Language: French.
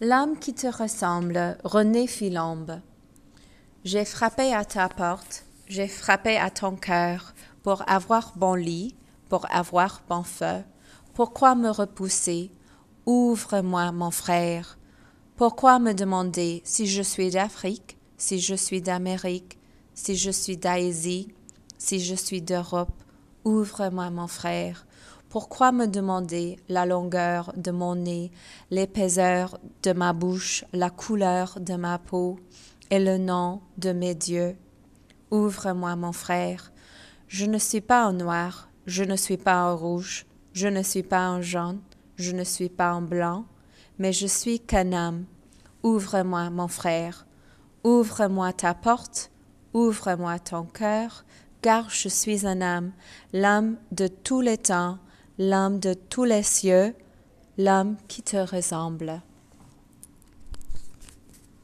L'âme qui te ressemble, René Philombe. J'ai frappé à ta porte, j'ai frappé à ton cœur, pour avoir bon lit, pour avoir bon feu. Pourquoi me repousser? Ouvre-moi, mon frère. Pourquoi me demander si je suis d'Afrique, si je suis d'Amérique, si je suis d'Asie, si je suis d'Europe? Ouvre-moi, mon frère. Pourquoi me demander la longueur de mon nez, l'épaisseur de ma bouche, la couleur de ma peau et le nom de mes dieux Ouvre-moi, mon frère. Je ne suis pas en noir, je ne suis pas en rouge, je ne suis pas en jaune, je ne suis pas en blanc, mais je suis qu'un âme. Ouvre-moi, mon frère. Ouvre-moi ta porte, ouvre-moi ton cœur, car je suis un âme, l'âme de tous les temps, l'âme de tous les cieux, l'âme qui te ressemble.